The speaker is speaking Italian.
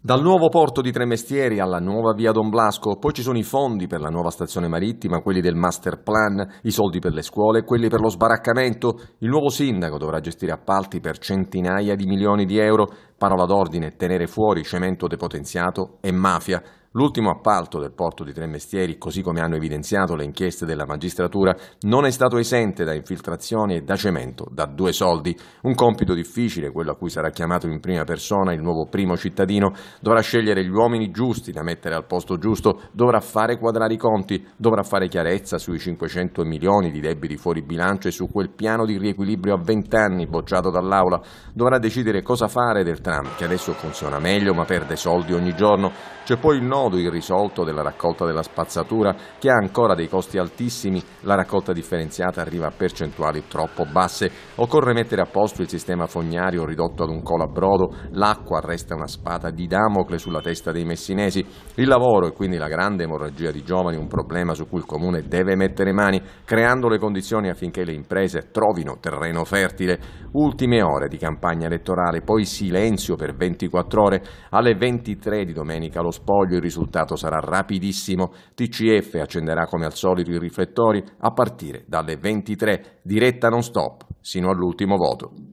Dal nuovo porto di Tremestieri alla nuova via Don Blasco, poi ci sono i fondi per la nuova stazione marittima, quelli del master plan, i soldi per le scuole, quelli per lo sbaraccamento. Il nuovo sindaco dovrà gestire appalti per centinaia di milioni di euro, Parola d'ordine, tenere fuori cemento depotenziato e mafia. L'ultimo appalto del porto di Tre Mestieri, così come hanno evidenziato le inchieste della magistratura, non è stato esente da infiltrazioni e da cemento, da due soldi. Un compito difficile, quello a cui sarà chiamato in prima persona il nuovo primo cittadino, dovrà scegliere gli uomini giusti da mettere al posto giusto, dovrà fare quadrare i conti, dovrà fare chiarezza sui 500 milioni di debiti fuori bilancio e su quel piano di riequilibrio a 20 anni bocciato dall'Aula, dovrà decidere cosa fare del Vietnam, che adesso funziona meglio ma perde soldi ogni giorno. C'è poi il nodo irrisolto della raccolta della spazzatura, che ha ancora dei costi altissimi, la raccolta differenziata arriva a percentuali troppo basse. Occorre mettere a posto il sistema fognario ridotto ad un colabrodo, l'acqua resta una spada di Damocle sulla testa dei messinesi. Il lavoro e quindi la grande emorragia di giovani un problema su cui il Comune deve mettere mani, creando le condizioni affinché le imprese trovino terreno fertile. Ultime ore di campagna elettorale, poi silenzio silenzio per 24 ore. Alle 23 di domenica lo spoglio, il risultato sarà rapidissimo. TCF accenderà come al solito i riflettori a partire dalle 23, diretta non stop, sino all'ultimo voto.